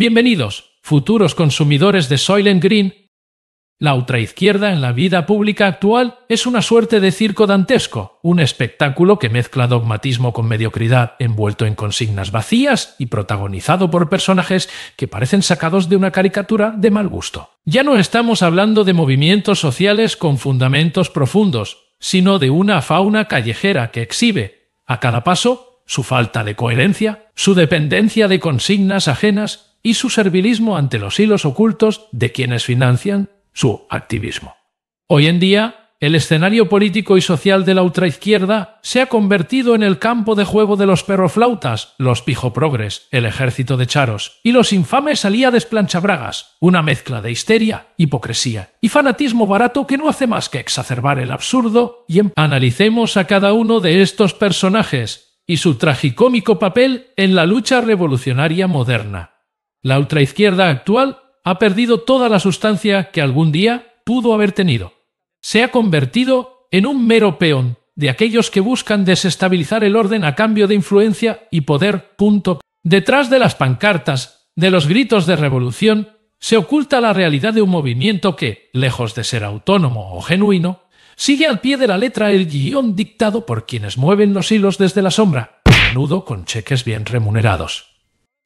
Bienvenidos, futuros consumidores de Soylent Green. La ultraizquierda en la vida pública actual es una suerte de circo dantesco, un espectáculo que mezcla dogmatismo con mediocridad, envuelto en consignas vacías y protagonizado por personajes que parecen sacados de una caricatura de mal gusto. Ya no estamos hablando de movimientos sociales con fundamentos profundos, sino de una fauna callejera que exhibe, a cada paso, su falta de coherencia, su dependencia de consignas ajenas y su servilismo ante los hilos ocultos de quienes financian su activismo. Hoy en día, el escenario político y social de la ultraizquierda se ha convertido en el campo de juego de los perroflautas, los pijoprogres, el ejército de charos y los infames alíades planchabragas, una mezcla de histeria, hipocresía y fanatismo barato que no hace más que exacerbar el absurdo y em-, analicemos a cada uno de estos personajes y su tragicómico papel en la lucha revolucionaria moderna. La ultraizquierda actual ha perdido toda la sustancia que algún día pudo haber tenido. Se ha convertido en un mero peón de aquellos que buscan desestabilizar el orden a cambio de influencia y poder. Detrás de las pancartas, de los gritos de revolución, se oculta la realidad de un movimiento que, lejos de ser autónomo o genuino, sigue al pie de la letra el guión dictado por quienes mueven los hilos desde la sombra, a menudo con cheques bien remunerados.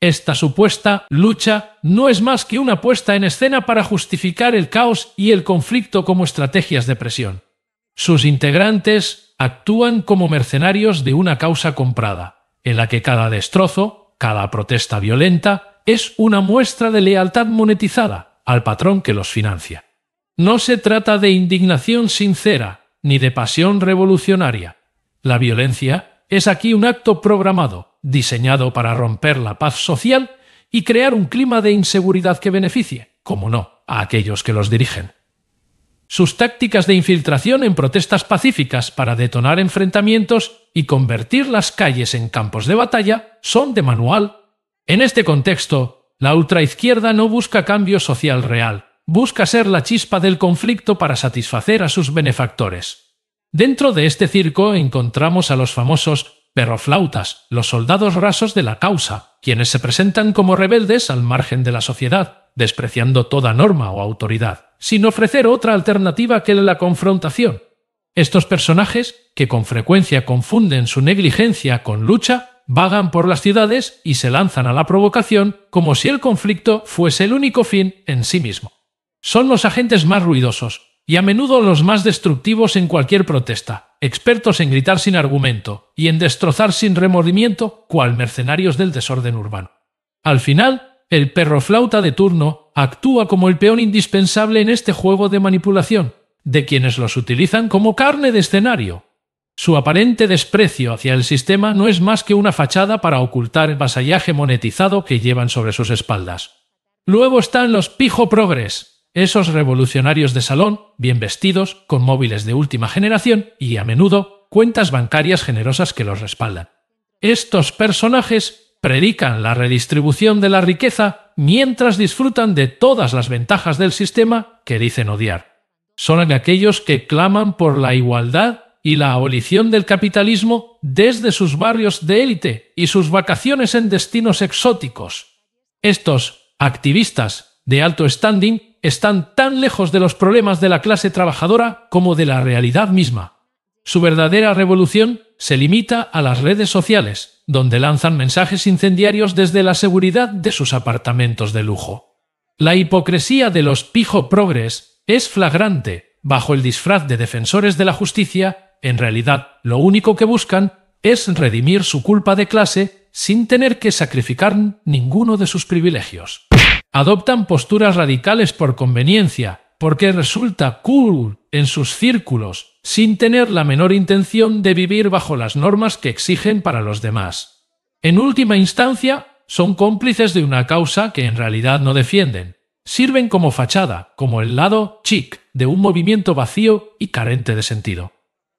Esta supuesta lucha no es más que una puesta en escena para justificar el caos y el conflicto como estrategias de presión. Sus integrantes actúan como mercenarios de una causa comprada, en la que cada destrozo, cada protesta violenta, es una muestra de lealtad monetizada al patrón que los financia. No se trata de indignación sincera, ni de pasión revolucionaria. La violencia es aquí un acto programado, diseñado para romper la paz social y crear un clima de inseguridad que beneficie, como no, a aquellos que los dirigen. Sus tácticas de infiltración en protestas pacíficas para detonar enfrentamientos y convertir las calles en campos de batalla son de manual. En este contexto, la ultraizquierda no busca cambio social real, busca ser la chispa del conflicto para satisfacer a sus benefactores. Dentro de este circo encontramos a los famosos perroflautas, los soldados rasos de la causa, quienes se presentan como rebeldes al margen de la sociedad, despreciando toda norma o autoridad, sin ofrecer otra alternativa que la confrontación. Estos personajes, que con frecuencia confunden su negligencia con lucha, vagan por las ciudades y se lanzan a la provocación como si el conflicto fuese el único fin en sí mismo. Son los agentes más ruidosos, y a menudo los más destructivos en cualquier protesta, expertos en gritar sin argumento y en destrozar sin remordimiento, cual mercenarios del desorden urbano. Al final, el perro flauta de turno actúa como el peón indispensable en este juego de manipulación, de quienes los utilizan como carne de escenario. Su aparente desprecio hacia el sistema no es más que una fachada para ocultar el vasallaje monetizado que llevan sobre sus espaldas. Luego están los pijo progres, esos revolucionarios de salón, bien vestidos, con móviles de última generación y, a menudo, cuentas bancarias generosas que los respaldan. Estos personajes predican la redistribución de la riqueza mientras disfrutan de todas las ventajas del sistema que dicen odiar. Son aquellos que claman por la igualdad y la abolición del capitalismo desde sus barrios de élite y sus vacaciones en destinos exóticos. Estos activistas de alto standing están tan lejos de los problemas de la clase trabajadora como de la realidad misma. Su verdadera revolución se limita a las redes sociales, donde lanzan mensajes incendiarios desde la seguridad de sus apartamentos de lujo. La hipocresía de los pijo progres es flagrante. Bajo el disfraz de defensores de la justicia, en realidad lo único que buscan es redimir su culpa de clase sin tener que sacrificar ninguno de sus privilegios adoptan posturas radicales por conveniencia, porque resulta cool en sus círculos, sin tener la menor intención de vivir bajo las normas que exigen para los demás. En última instancia, son cómplices de una causa que en realidad no defienden. Sirven como fachada, como el lado chic de un movimiento vacío y carente de sentido.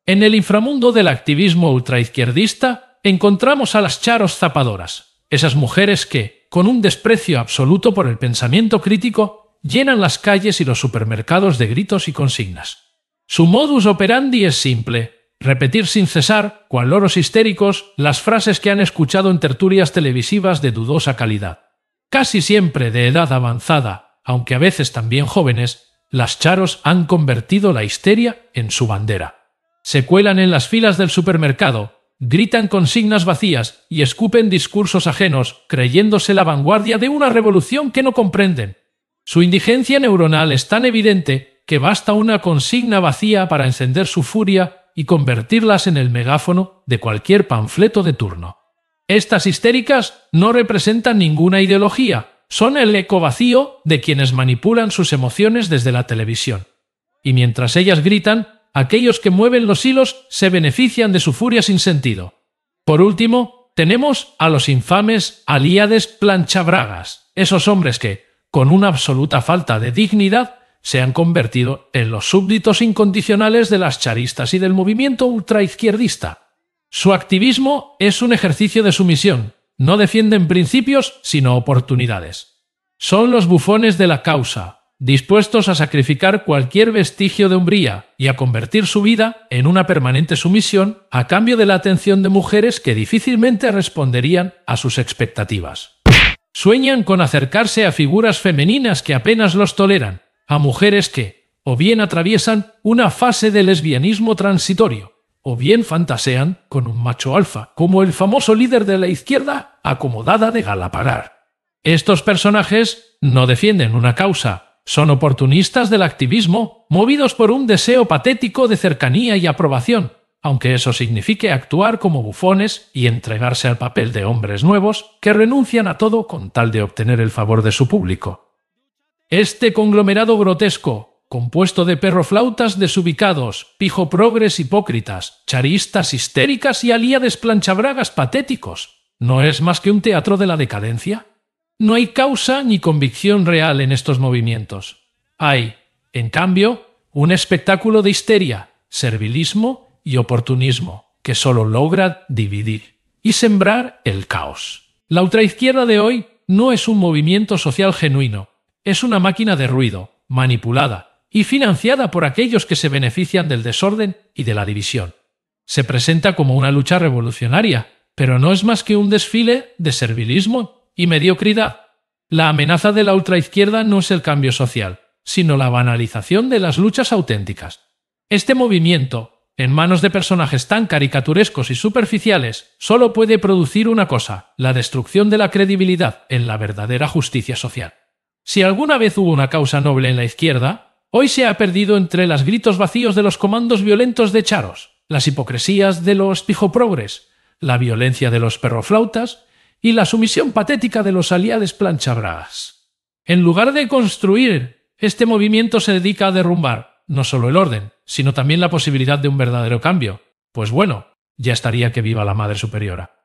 En el inframundo del activismo ultraizquierdista encontramos a las charos zapadoras, esas mujeres que, con un desprecio absoluto por el pensamiento crítico, llenan las calles y los supermercados de gritos y consignas. Su modus operandi es simple, repetir sin cesar, cual loros histéricos, las frases que han escuchado en tertulias televisivas de dudosa calidad. Casi siempre de edad avanzada, aunque a veces también jóvenes, las charos han convertido la histeria en su bandera. Se cuelan en las filas del supermercado, gritan consignas vacías y escupen discursos ajenos, creyéndose la vanguardia de una revolución que no comprenden. Su indigencia neuronal es tan evidente que basta una consigna vacía para encender su furia y convertirlas en el megáfono de cualquier panfleto de turno. Estas histéricas no representan ninguna ideología, son el eco vacío de quienes manipulan sus emociones desde la televisión. Y mientras ellas gritan, aquellos que mueven los hilos se benefician de su furia sin sentido. Por último, tenemos a los infames aliades planchabragas, esos hombres que, con una absoluta falta de dignidad, se han convertido en los súbditos incondicionales de las charistas y del movimiento ultraizquierdista. Su activismo es un ejercicio de sumisión, no defienden principios sino oportunidades. Son los bufones de la causa, dispuestos a sacrificar cualquier vestigio de umbría... y a convertir su vida en una permanente sumisión a cambio de la atención de mujeres que difícilmente responderían a sus expectativas. Sueñan con acercarse a figuras femeninas que apenas los toleran, a mujeres que, o bien atraviesan una fase de lesbianismo transitorio, o bien fantasean con un macho alfa, como el famoso líder de la izquierda acomodada de Galapagar. Estos personajes no defienden una causa, son oportunistas del activismo, movidos por un deseo patético de cercanía y aprobación, aunque eso signifique actuar como bufones y entregarse al papel de hombres nuevos que renuncian a todo con tal de obtener el favor de su público. Este conglomerado grotesco, compuesto de perroflautas desubicados, pijo progres hipócritas, charistas histéricas y alíades planchabragas patéticos, ¿no es más que un teatro de la decadencia? No hay causa ni convicción real en estos movimientos. Hay, en cambio, un espectáculo de histeria, servilismo y oportunismo que solo logra dividir y sembrar el caos. La ultraizquierda de hoy no es un movimiento social genuino, es una máquina de ruido, manipulada y financiada por aquellos que se benefician del desorden y de la división. Se presenta como una lucha revolucionaria, pero no es más que un desfile de servilismo y mediocridad. La amenaza de la ultraizquierda no es el cambio social, sino la banalización de las luchas auténticas. Este movimiento, en manos de personajes tan caricaturescos y superficiales, solo puede producir una cosa, la destrucción de la credibilidad en la verdadera justicia social. Si alguna vez hubo una causa noble en la izquierda, hoy se ha perdido entre los gritos vacíos de los comandos violentos de Charos, las hipocresías de los pijoprogres, la violencia de los perroflautas y la sumisión patética de los aliados planchabrás. En lugar de construir, este movimiento se dedica a derrumbar no solo el orden, sino también la posibilidad de un verdadero cambio. Pues bueno, ya estaría que viva la Madre Superiora.